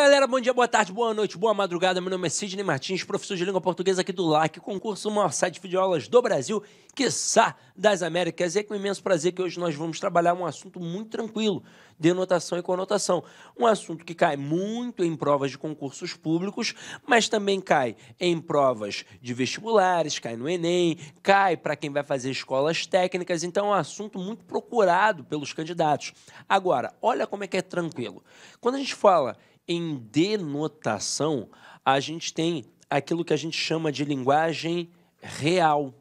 galera, bom dia, boa tarde, boa noite, boa madrugada. Meu nome é Sidney Martins, professor de língua portuguesa aqui do LAC, concurso maior site de aulas do Brasil, quiçá das Américas. E é com imenso prazer que hoje nós vamos trabalhar um assunto muito tranquilo, denotação e conotação. Um assunto que cai muito em provas de concursos públicos, mas também cai em provas de vestibulares, cai no Enem, cai para quem vai fazer escolas técnicas. Então é um assunto muito procurado pelos candidatos. Agora, olha como é que é tranquilo. Quando a gente fala em denotação, a gente tem aquilo que a gente chama de linguagem real,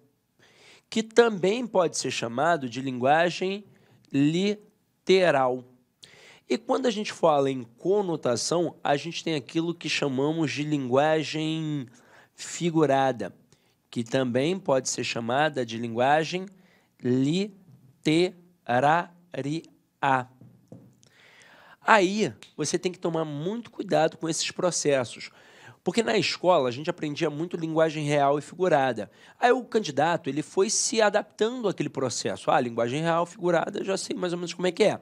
que também pode ser chamado de linguagem literal. E quando a gente fala em conotação, a gente tem aquilo que chamamos de linguagem figurada, que também pode ser chamada de linguagem literária. Aí você tem que tomar muito cuidado com esses processos. Porque na escola a gente aprendia muito linguagem real e figurada. Aí o candidato ele foi se adaptando àquele processo. Ah, linguagem real, figurada, já sei mais ou menos como é que é.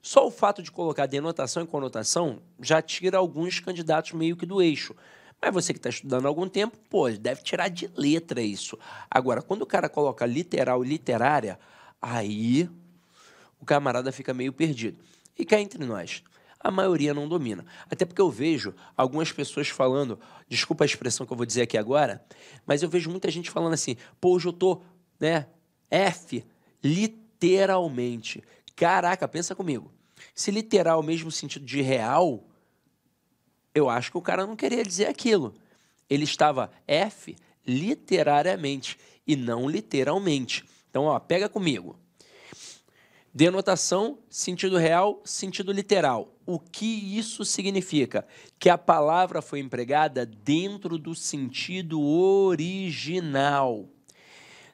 Só o fato de colocar denotação e conotação já tira alguns candidatos meio que do eixo. Mas você que está estudando há algum tempo, pô, deve tirar de letra isso. Agora, quando o cara coloca literal e literária, aí o camarada fica meio perdido. E cá entre nós, a maioria não domina. Até porque eu vejo algumas pessoas falando, desculpa a expressão que eu vou dizer aqui agora, mas eu vejo muita gente falando assim, pô, hoje eu tô, né, F, literalmente. Caraca, pensa comigo. Se literal mesmo sentido de real, eu acho que o cara não queria dizer aquilo. Ele estava F literariamente e não literalmente. Então, ó, pega comigo. Denotação, sentido real, sentido literal. O que isso significa? Que a palavra foi empregada dentro do sentido original.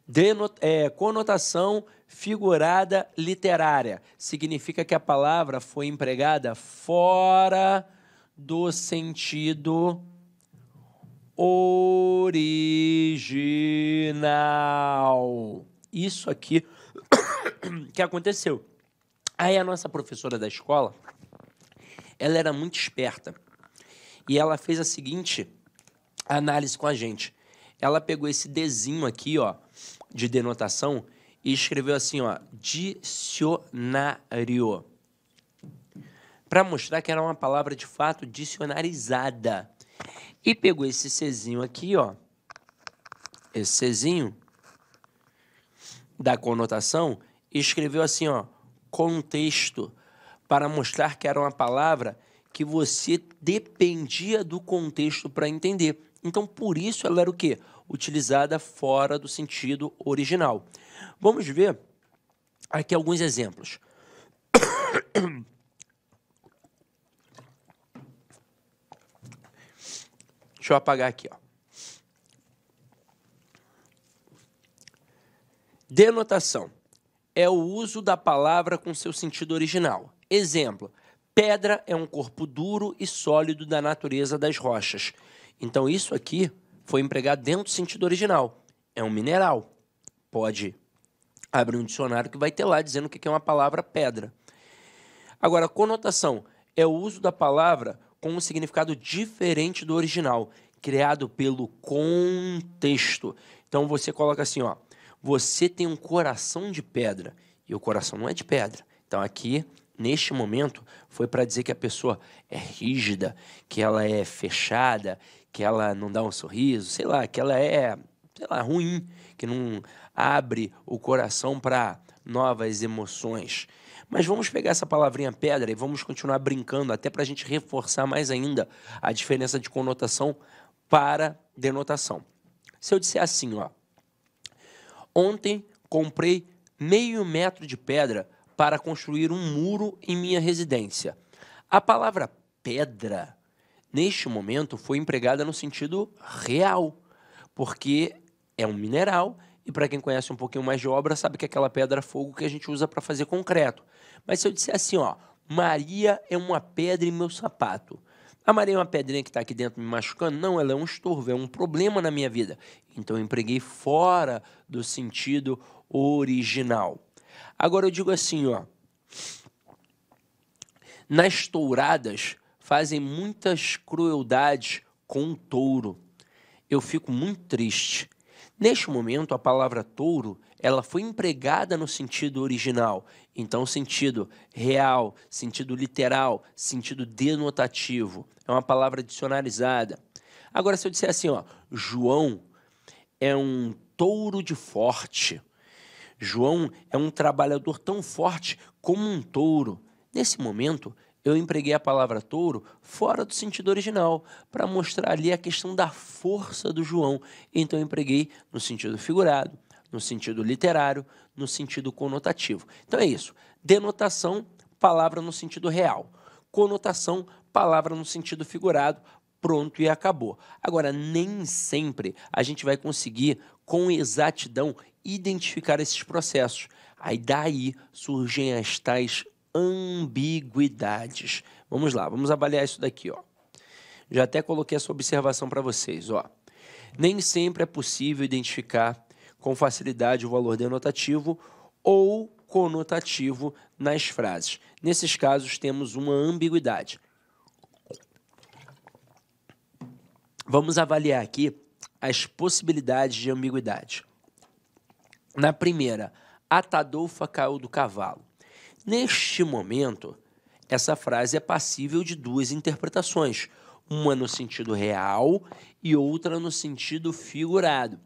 Denot é, conotação figurada literária. Significa que a palavra foi empregada fora do sentido original. Isso aqui que aconteceu? Aí a nossa professora da escola, ela era muito esperta. E ela fez a seguinte análise com a gente. Ela pegou esse desenho aqui, ó, de denotação e escreveu assim, ó, dicionário. Para mostrar que era uma palavra de fato dicionarizada. E pegou esse Czinho aqui, ó. Esse Czinho da conotação e escreveu assim, ó, contexto, para mostrar que era uma palavra que você dependia do contexto para entender. Então, por isso ela era o quê? Utilizada fora do sentido original. Vamos ver aqui alguns exemplos. Deixa eu apagar aqui, ó. Denotação é o uso da palavra com seu sentido original. Exemplo: pedra é um corpo duro e sólido da natureza das rochas. Então, isso aqui foi empregado dentro do sentido original. É um mineral. Pode abrir um dicionário que vai ter lá dizendo o que é uma palavra pedra. Agora, conotação é o uso da palavra com um significado diferente do original, criado pelo contexto. Então, você coloca assim, ó você tem um coração de pedra. E o coração não é de pedra. Então aqui, neste momento, foi para dizer que a pessoa é rígida, que ela é fechada, que ela não dá um sorriso, sei lá, que ela é, sei lá, ruim, que não abre o coração para novas emoções. Mas vamos pegar essa palavrinha pedra e vamos continuar brincando, até para a gente reforçar mais ainda a diferença de conotação para denotação. Se eu disser assim, ó, Ontem comprei meio metro de pedra para construir um muro em minha residência. A palavra pedra, neste momento, foi empregada no sentido real, porque é um mineral e para quem conhece um pouquinho mais de obra, sabe que é aquela pedra fogo que a gente usa para fazer concreto. Mas se eu disser assim, ó, Maria é uma pedra em meu sapato, Amarei uma pedrinha que está aqui dentro me machucando? Não, ela é um estorvo, é um problema na minha vida. Então eu empreguei fora do sentido original. Agora eu digo assim, ó. Nas touradas fazem muitas crueldades com o touro. Eu fico muito triste. Neste momento, a palavra touro, ela foi empregada no sentido original então, sentido real, sentido literal, sentido denotativo. É uma palavra dicionarizada. Agora, se eu disser assim, ó, João é um touro de forte. João é um trabalhador tão forte como um touro. Nesse momento, eu empreguei a palavra touro fora do sentido original, para mostrar ali a questão da força do João. Então, eu empreguei no sentido figurado no sentido literário, no sentido conotativo. Então é isso. Denotação, palavra no sentido real. Conotação, palavra no sentido figurado, pronto e acabou. Agora, nem sempre a gente vai conseguir com exatidão identificar esses processos. Aí daí surgem as tais ambiguidades. Vamos lá, vamos avaliar isso daqui, ó. Já até coloquei essa observação para vocês, ó. Nem sempre é possível identificar com facilidade o valor denotativo ou conotativo nas frases. Nesses casos, temos uma ambiguidade. Vamos avaliar aqui as possibilidades de ambiguidade. Na primeira, Atadolfa caiu do cavalo. Neste momento, essa frase é passível de duas interpretações, uma no sentido real e outra no sentido figurado.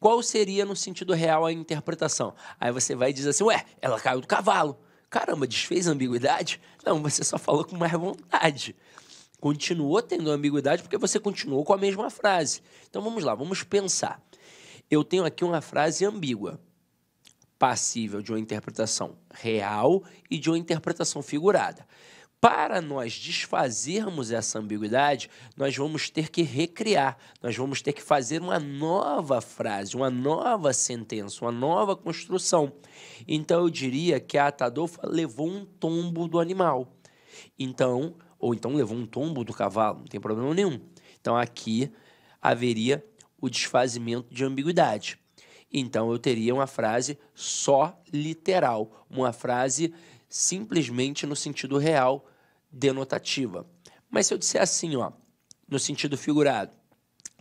Qual seria, no sentido real, a interpretação? Aí você vai e diz assim: ué, ela caiu do cavalo. Caramba, desfez a ambiguidade? Não, você só falou com mais vontade. Continuou tendo ambiguidade porque você continuou com a mesma frase. Então vamos lá, vamos pensar. Eu tenho aqui uma frase ambígua, passível de uma interpretação real e de uma interpretação figurada para nós desfazermos essa ambiguidade, nós vamos ter que recriar, nós vamos ter que fazer uma nova frase, uma nova sentença, uma nova construção. Então eu diria que a Atadofa levou um tombo do animal. Então, ou então levou um tombo do cavalo, não tem problema nenhum. Então aqui haveria o desfazimento de ambiguidade. Então eu teria uma frase só literal, uma frase simplesmente no sentido real, denotativa. Mas se eu disser assim, ó, no sentido figurado,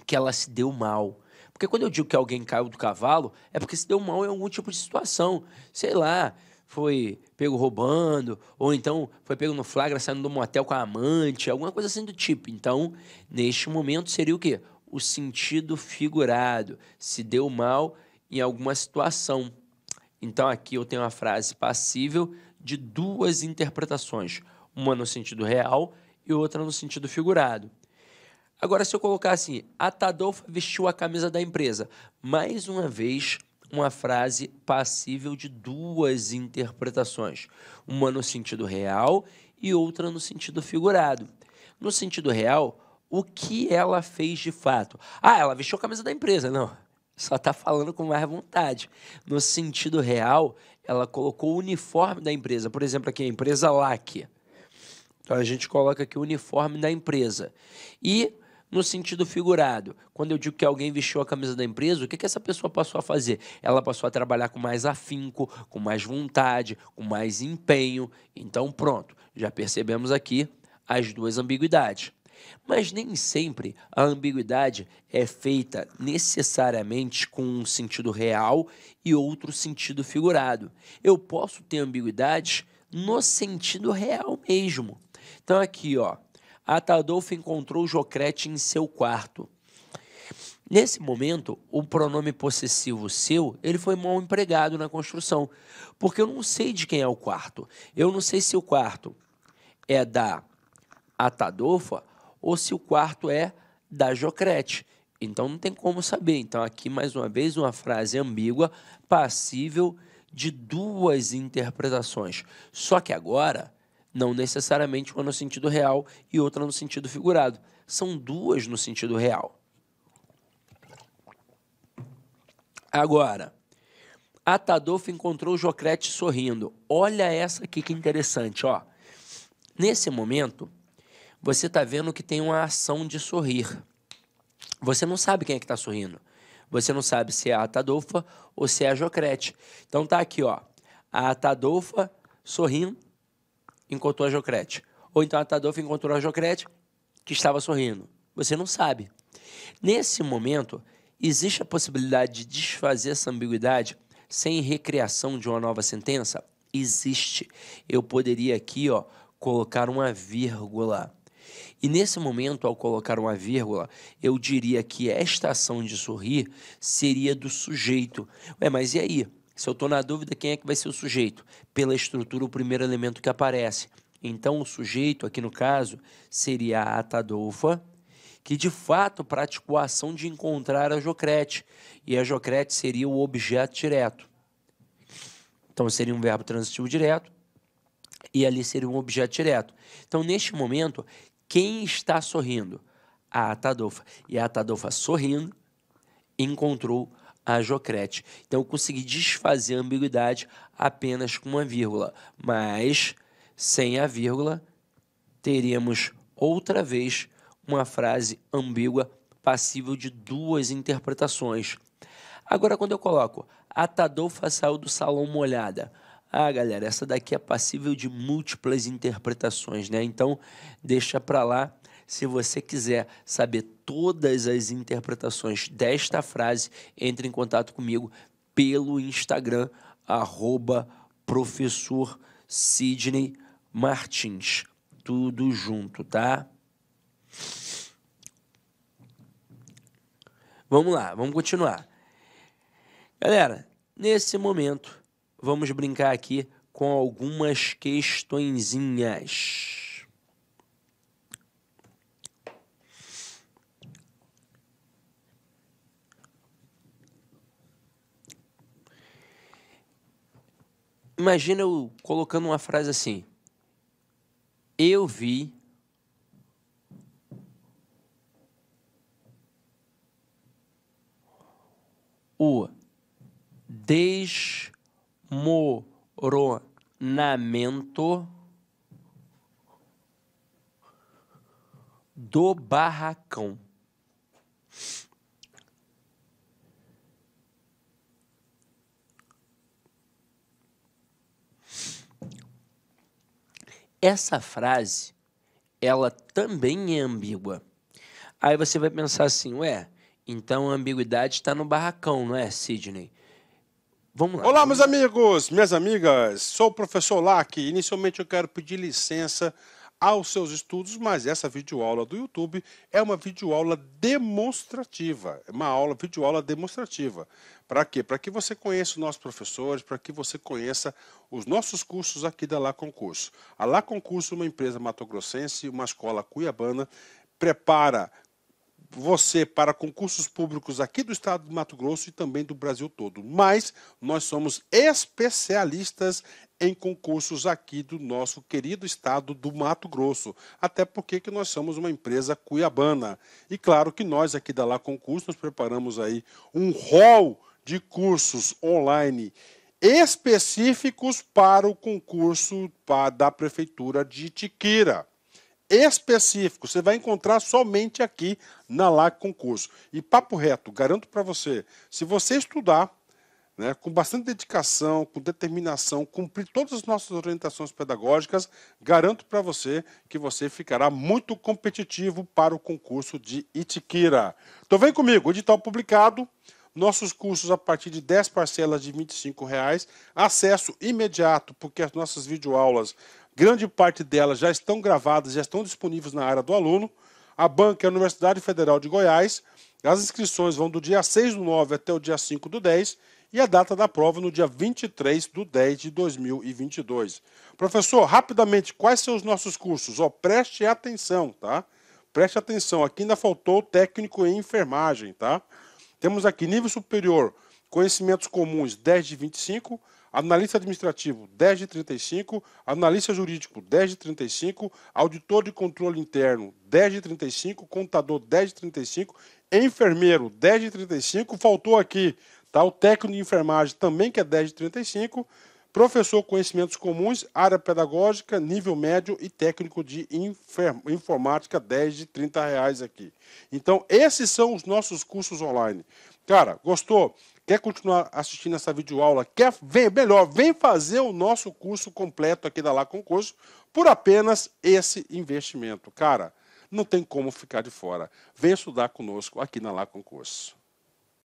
que ela se deu mal. Porque quando eu digo que alguém caiu do cavalo, é porque se deu mal em algum tipo de situação. Sei lá, foi pego roubando, ou então foi pego no flagra saindo do motel com a amante, alguma coisa assim do tipo. Então, neste momento seria o quê? O sentido figurado. Se deu mal em alguma situação. Então aqui eu tenho a frase passível de duas interpretações, uma no sentido real e outra no sentido figurado. Agora, se eu colocar assim, a Tadolfa vestiu a camisa da empresa, mais uma vez, uma frase passível de duas interpretações, uma no sentido real e outra no sentido figurado. No sentido real, o que ela fez de fato? Ah, ela vestiu a camisa da empresa. Não, só está falando com mais vontade. No sentido real, ela colocou o uniforme da empresa. Por exemplo, aqui a empresa LAC. Então a gente coloca aqui o uniforme da empresa. E no sentido figurado, quando eu digo que alguém vestiu a camisa da empresa, o que, que essa pessoa passou a fazer? Ela passou a trabalhar com mais afinco, com mais vontade, com mais empenho. Então pronto, já percebemos aqui as duas ambiguidades. Mas nem sempre a ambiguidade é feita necessariamente com um sentido real e outro sentido figurado. Eu posso ter ambiguidades no sentido real mesmo. Então aqui, ó, Atadolfo encontrou Jocrete em seu quarto. Nesse momento, o pronome possessivo seu, ele foi mal empregado na construção, porque eu não sei de quem é o quarto. Eu não sei se o quarto é da Atadofa ou se o quarto é da Jocrete. Então não tem como saber. Então aqui mais uma vez uma frase ambígua, passível de duas interpretações. Só que agora não necessariamente uma no sentido real e outra no sentido figurado. São duas no sentido real. Agora, Atadolfo encontrou Jocrete sorrindo. Olha essa aqui que interessante, ó. Nesse momento, você está vendo que tem uma ação de sorrir. Você não sabe quem é que está sorrindo. Você não sabe se é a Tadolfa ou se é a Jocrete. Então tá aqui, ó. A Tadolfa sorrindo encontrou a Jocrete. Ou então a Tadolfa encontrou a Jocrete que estava sorrindo. Você não sabe. Nesse momento, existe a possibilidade de desfazer essa ambiguidade sem recriação de uma nova sentença? Existe. Eu poderia aqui, ó, colocar uma vírgula e nesse momento, ao colocar uma vírgula, eu diria que esta ação de sorrir seria do sujeito. Ué, mas e aí? Se eu estou na dúvida, quem é que vai ser o sujeito? Pela estrutura, o primeiro elemento que aparece. Então, o sujeito, aqui no caso, seria a Atadolfa, que de fato praticou a ação de encontrar a Jocrete. E a Jocrete seria o objeto direto. Então, seria um verbo transitivo direto e ali seria um objeto direto. Então, neste momento, quem está sorrindo? A Atadofa. E a Atadofa sorrindo encontrou a Jocrete. Então eu consegui desfazer a ambiguidade apenas com uma vírgula, mas sem a vírgula teríamos outra vez uma frase ambígua passível de duas interpretações. Agora quando eu coloco a saiu do salão molhada, ah, galera, essa daqui é passível de múltiplas interpretações, né? Então, deixa para lá. Se você quiser saber todas as interpretações desta frase, entre em contato comigo pelo Instagram, arroba professor Sidney Martins. Tudo junto, tá? Vamos lá, vamos continuar. Galera, nesse momento vamos brincar aqui com algumas questõezinhas. Imagina eu colocando uma frase assim: Eu vi encanamento do barracão. Essa frase, ela também é ambígua. Aí você vai pensar assim, ué, então a ambiguidade está no barracão, não é, Sidney? Vamos lá. Olá, meus amigos, minhas amigas. Sou o professor Lac. Inicialmente eu quero pedir licença aos seus estudos, mas essa videoaula do YouTube é uma videoaula demonstrativa, é uma aula videoaula demonstrativa. Para quê? Para que você conheça os nossos professores, para que você conheça os nossos cursos aqui da Lá Concurso. A Lá Concurso, é uma empresa matogrossense, uma escola cuiabana, prepara você para concursos públicos aqui do estado de Mato Grosso e também do Brasil todo. Mas nós somos especialistas em concursos aqui do nosso querido estado do Mato Grosso, até porque que nós somos uma empresa cuiabana. E claro que nós aqui da Lá Concurso preparamos aí um rol de cursos online específicos para o concurso da prefeitura de Tiquira específico. Você vai encontrar somente aqui na LAC Concurso. E papo reto, garanto para você, se você estudar né, com bastante dedicação, com determinação, cumprir todas as nossas orientações pedagógicas, garanto para você que você ficará muito competitivo para o concurso de Itiquira. Então vem comigo, edital publicado, nossos cursos a partir de 10 parcelas de R$ reais, acesso imediato, porque as nossas videoaulas Grande parte delas já estão gravadas, já estão disponíveis na área do aluno. A banca é a Universidade Federal de Goiás. As inscrições vão do dia 6 do 9 até o dia 5 do 10 e a data da prova no dia 23 do 10 de 2022. Professor, rapidamente, quais são os nossos cursos? Oh, preste atenção, tá? Preste atenção, aqui ainda faltou técnico em enfermagem, tá? Temos aqui nível superior, conhecimentos comuns 10 de 25, analista administrativo 10 de 35, analista jurídico 10 de 35, auditor de controle interno 10 de 35, contador 10 de 35, enfermeiro 10 de 35, faltou aqui, tá? O técnico de enfermagem também que é 10 de 35, professor conhecimentos comuns, área pedagógica, nível médio e técnico de informática 10 de 30 reais aqui. Então, esses são os nossos cursos online. Cara, gostou? Quer continuar assistindo essa videoaula? Quer vem, melhor, vem fazer o nosso curso completo aqui da Lá Concurso por apenas esse investimento. Cara, não tem como ficar de fora. Vem estudar conosco aqui na Lá Concurso.